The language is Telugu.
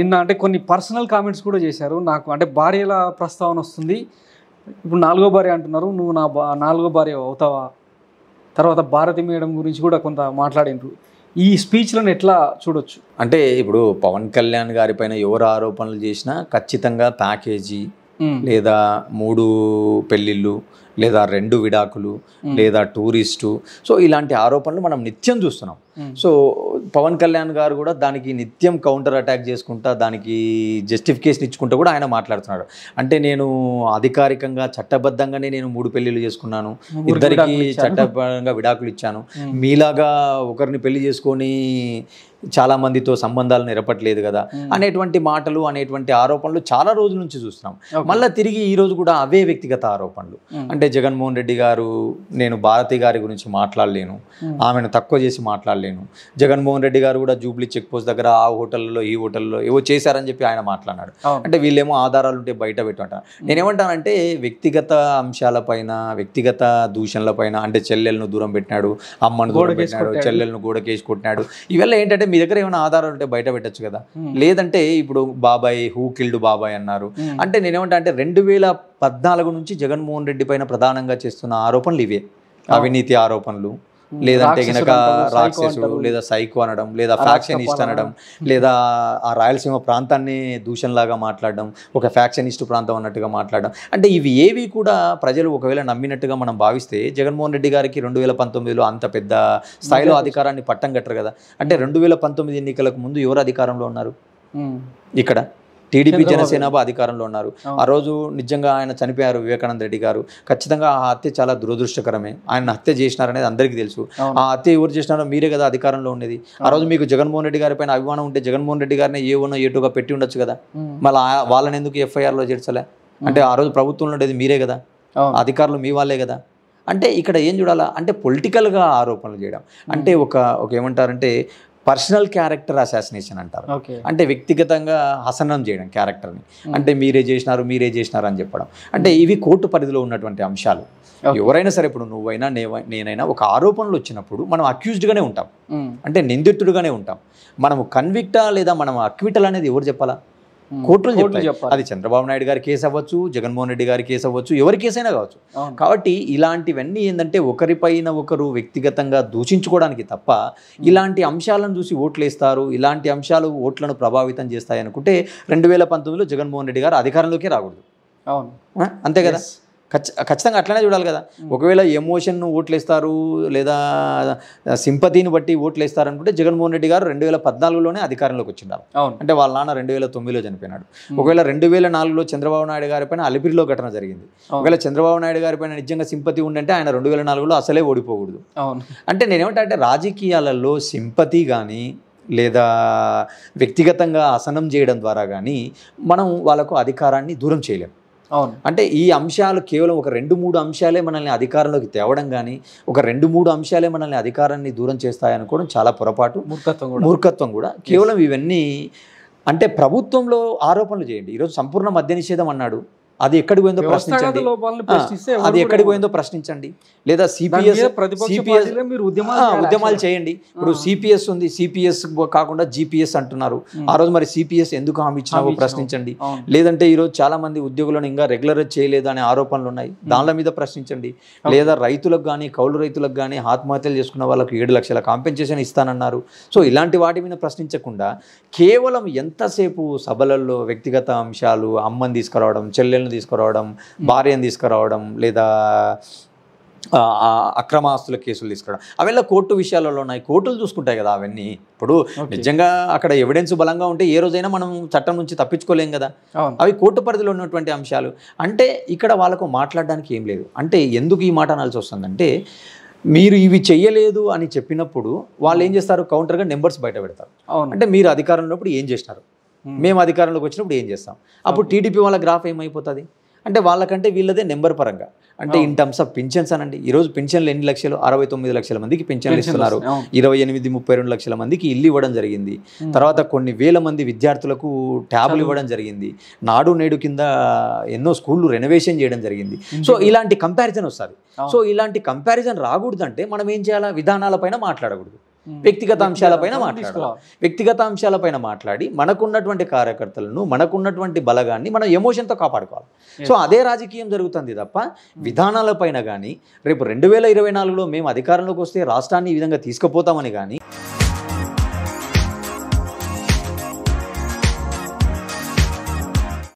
నిన్న అంటే కొన్ని పర్సనల్ కామెంట్స్ కూడా చేశారు నాకు అంటే భార్యల ప్రస్తావన వస్తుంది ఇప్పుడు నాలుగో భార్య అంటున్నారు నువ్వు నా నాలుగో భార్య అవుతావా తర్వాత భారతి మేడం గురించి కూడా కొంత మాట్లాడినరు ఈ స్పీచ్లను ఎట్లా చూడొచ్చు అంటే ఇప్పుడు పవన్ కళ్యాణ్ గారిపైన ఎవరు ఆరోపణలు చేసినా ఖచ్చితంగా ప్యాకేజీ లేదా మూడు పెళ్ళిళ్ళు లేదా రెండు విడాకులు లేదా టూరిస్టు సో ఇలాంటి ఆరోపణలు మనం నిత్యం చూస్తున్నాం సో పవన్ కళ్యాణ్ గారు కూడా దానికి నిత్యం కౌంటర్ అటాక్ చేసుకుంటా దానికి జస్టిఫికేషన్ ఇచ్చుకుంటా కూడా ఆయన మాట్లాడుతున్నాడు అంటే నేను అధికారికంగా చట్టబద్ధంగానే నేను మూడు పెళ్లిళ్ళు చేసుకున్నాను ఇద్దరికి చట్టబద్ధంగా విడాకులు ఇచ్చాను మీలాగా ఒకరిని పెళ్లి చేసుకొని చాలా మందితో సంబంధాలు నిరపట్లేదు కదా అనేటువంటి మాటలు అనేటువంటి ఆరోపణలు చాలా రోజుల నుంచి చూస్తున్నాం మళ్ళీ తిరిగి ఈ రోజు కూడా అవే వ్యక్తిగత ఆరోపణలు అంటే అంటే జగన్మోహన్ రెడ్డి గారు నేను భారతి గారి గురించి మాట్లాడలేను ఆమెను తక్కువ చేసి మాట్లాడలేను జగన్మోహన్ రెడ్డి గారు కూడా జూబ్లీ చెక్ పోస్ట్ దగ్గర ఆ హోటల్లో ఈ హోటల్లో ఏవో చేశారని చెప్పి ఆయన మాట్లాడాడు అంటే వీళ్ళేమో ఆధారాలు ఉంటే బయట పెట్టుకుంటారు నేనేమంటానంటే వ్యక్తిగత అంశాలపైన వ్యక్తిగత దూషణలపైన అంటే చెల్లెలను దూరం పెట్టినాడు అమ్మను దూరం పెట్టినాడు చెల్లెలను గోడకేసి కొట్టినాడు ఇవల్ల ఏంటంటే మీ దగ్గర ఏమైనా ఆధారాలు ఉంటే బయట పెట్టచ్చు కదా లేదంటే ఇప్పుడు బాబాయ్ హూ కిల్డ్ బాబాయ్ అన్నారు అంటే నేనేమంటా అంటే రెండు వేల పద్నాలుగు నుంచి జగన్మోహన్ రెడ్డి పైన ప్రధానంగా చేస్తున్న ఆరోపణలు ఇవే అవినీతి ఆరోపణలు లేదంటే గనక రాక్షసుడు లేదా సైకో అనడం లేదా ఫ్యాక్షనిస్ట్ అనడం లేదా ఆ రాయలసీమ ప్రాంతాన్ని దూషణలాగా మాట్లాడడం ఒక ఫ్యాక్షనిస్ట్ ప్రాంతం అన్నట్టుగా మాట్లాడడం అంటే ఇవి ఏవి కూడా ప్రజలు ఒకవేళ నమ్మినట్టుగా మనం భావిస్తే జగన్మోహన్ రెడ్డి గారికి రెండు వేల పంతొమ్మిదిలో అంత పెద్ద స్థాయిలో అధికారాన్ని పట్టం కట్టరు కదా అంటే రెండు వేల పంతొమ్మిది ఎన్నికలకు ముందు ఎవరు అధికారంలో ఉన్నారు ఇక్కడ టీడీపీ జనసేన అధికారంలో ఉన్నారు ఆ రోజు నిజంగా ఆయన చనిపోయారు వివేకానంద రెడ్డి గారు ఖచ్చితంగా ఆ హత్య చాలా దురదృష్టకరమే ఆయన హత్య చేసినారనేది అందరికీ తెలుసు ఆ హత్య ఎవరు చేసినారో మీరే కదా అధికారంలో ఉండేది ఆ రోజు మీకు జగన్మోహన్ రెడ్డి గారి పైన అభిమానం ఉంటే జగన్మోహన్ రెడ్డి గారిని ఏ ఉన్నా ఏటుగా పెట్టి ఉండొచ్చు కదా మళ్ళీ వాళ్ళని ఎందుకు ఎఫ్ఐఆర్లో చేర్చలే అంటే ఆ రోజు ప్రభుత్వంలో ఉండేది మీరే కదా అధికారులు మీ వాళ్ళే కదా అంటే ఇక్కడ ఏం చూడాలా అంటే పొలిటికల్గా ఆరోపణలు చేయడం అంటే ఒక ఒక ఏమంటారంటే పర్సనల్ క్యారెక్టర్ అసాసినేషన్ అంటారు అంటే వ్యక్తిగతంగా హసనం చేయడం క్యారెక్టర్ని అంటే మీరే చేసినారు మీరే చేసినారు అని చెప్పడం అంటే ఇవి కోర్టు పరిధిలో ఉన్నటువంటి అంశాలు ఎవరైనా సరే ఇప్పుడు నువ్వైనా నేనైనా ఒక ఆరోపణలు వచ్చినప్పుడు మనం అక్యూజ్డ్గానే ఉంటాం అంటే నిందితుడుగానే ఉంటాం మనము కన్విక్టా లేదా మనం అక్విటల్ అనేది ఎవరు చెప్పాలా కోర్టులు చెప్పాలి అది చంద్రబాబు నాయుడు గారి కేసు అవ్వచ్చు జగన్మోహన్ రెడ్డి గారి కేసు అవ్వచ్చు ఎవరి కేసైనా కావచ్చు కాబట్టి ఇలాంటివన్నీ ఏంటంటే ఒకరిపైన ఒకరు వ్యక్తిగతంగా దూషించుకోవడానికి తప్ప ఇలాంటి అంశాలను చూసి ఓట్లు ఇలాంటి అంశాలు ఓట్లను ప్రభావితం చేస్తాయి అనుకుంటే రెండు వేల పంతొమ్మిదిలో జగన్మోహన్ రెడ్డి గారు అధికారంలోకి రాకూడదు అవును అంతే కదా ఖచ్చితంగా అట్లనే చూడాలి కదా ఒకవేళ ఎమోషన్ను ఓట్లేస్తారు లేదా సింపతిని బట్టి ఓట్లేస్తారు అనుకుంటే జగన్మోహన్ రెడ్డి గారు రెండు వేల పద్నాలుగులోనే అధికారంలోకి వచ్చిండారు అంటే వాళ్ళ నాన్న రెండు వేల తొమ్మిదిలో చనిపోయినాడు ఒకవేళ రెండు వేల నాలుగులో చంద్రబాబు నాయుడు గారి పైన అలిపిరిలో ఘటన జరిగింది ఒకవేళ చంద్రబాబు నాయుడు గారి పైన నిజంగా సింపతి ఉండంటే ఆయన రెండు వేల నాలుగులో అసలే ఓడిపోకూడదు అంటే నేనేమంటా అంటే రాజకీయాలలో సింపతి కానీ లేదా వ్యక్తిగతంగా అసనం చేయడం ద్వారా కానీ మనం వాళ్ళకు అధికారాన్ని దూరం చేయలేము అంటే ఈ అంశాలు కేవలం ఒక రెండు మూడు అంశాలే మనల్ని అధికారంలోకి తేవడం కానీ ఒక రెండు మూడు అంశాలే మనల్ని అధికారాన్ని దూరం చేస్తాయనుకోవడం చాలా పొరపాటు మూర్ఖత్వం కూడా మూర్ఖత్వం కూడా కేవలం ఇవన్నీ అంటే ప్రభుత్వంలో ఆరోపణలు చేయండి ఈరోజు సంపూర్ణ మద్య నిషేధం అన్నాడు అది ఎక్కడికి పోయిందో ప్రశ్నించండి అది ఎక్కడికి పోయిందో ప్రశ్నించండి లేదా సిపిఎస్ సిపిఎస్ ఉద్యమాలు చేయండి ఇప్పుడు సిపిఎస్ ఉంది సిపిఎస్ కాకుండా జిపిఎస్ అంటున్నారు ఆ రోజు మరి సిపిఎస్ ఎందుకు హామీ ఇచ్చినావో ప్రశ్నించండి లేదంటే ఈరోజు చాలా మంది ఉద్యోగులను ఇంకా రెగ్యులర్ చేయలేదు అనే ఆరోపణలు ఉన్నాయి దానిల మీద ప్రశ్నించండి లేదా రైతులకు కానీ కౌలు రైతులకు కానీ ఆత్మహత్యలు చేసుకున్న వాళ్ళకు ఏడు లక్షల కాంపెన్సేషన్ ఇస్తానన్నారు సో ఇలాంటి వాటి మీద ప్రశ్నించకుండా కేవలం ఎంతసేపు సభలలో వ్యక్తిగత అంశాలు అమ్మని తీసుకురావడం చెల్లెలు పిల్లల్ని తీసుకురావడం భార్యను తీసుకురావడం లేదా అక్రమాస్తుల కేసులు తీసుకురావడం అవెల్లా కోర్టు విషయాలలో ఉన్నాయి కోర్టులు చూసుకుంటాయి కదా అవన్నీ ఇప్పుడు నిజంగా అక్కడ ఎవిడెన్స్ బలంగా ఉంటే ఏ రోజైనా మనం చట్టం నుంచి తప్పించుకోలేం కదా అవి కోర్టు పరిధిలో ఉన్నటువంటి అంశాలు అంటే ఇక్కడ వాళ్ళకు మాట్లాడడానికి ఏం లేదు అంటే ఎందుకు ఈ మాట అనాల్సి వస్తుందంటే మీరు ఇవి చేయలేదు అని చెప్పినప్పుడు వాళ్ళు ఏం చేస్తారు కౌంటర్గా నెంబర్స్ బయట పెడతారు అంటే మీరు అధికారంలో ఏం చేస్తారు Hmm. మేము అధికారంలోకి వచ్చినప్పుడు ఏం చేస్తాం అప్పుడు టీడీపీ వాళ్ళ గ్రాఫ్ ఏమైపోతుంది అంటే వాళ్ళకంటే వీళ్ళదే నెంబర్ పరంగా అంటే oh. In terms of pensions అనండి ఈరోజు పెన్షన్లు ఎన్ని లక్షలు అరవై తొమ్మిది లక్షల మందికి పెన్షన్లు ఇస్తున్నారు oh. ఇరవై ఎనిమిది ముప్పై రెండు లక్షల మందికి ఇల్లు ఇవ్వడం జరిగింది hmm. తర్వాత కొన్ని వేల మంది విద్యార్థులకు ట్యాబ్లు ఇవ్వడం జరిగింది నాడు నేడు కింద ఎన్నో స్కూళ్ళు రెనోవేషన్ చేయడం జరిగింది సో hmm. ఇలాంటి కంపారిజన్ వస్తుంది సో ఇలాంటి కంపారిజన్ రాకూడదంటే మనం ఏం చేయాలా పైన మాట్లాడకూడదు వ్యక్తిగత అంశాలపైన మాట్లాడాలి వ్యక్తిగత అంశాలపైన మాట్లాడి మనకున్నటువంటి కార్యకర్తలను మనకున్నటువంటి బలగాన్ని మనం ఎమోషన్తో కాపాడుకోవాలి సో అదే రాజకీయం జరుగుతుంది తప్ప విధానాలపైన కానీ రేపు రెండు వేల ఇరవై నాలుగులో మేము అధికారంలోకి వస్తే రాష్ట్రాన్ని ఈ విధంగా తీసుకుపోతామని కానీ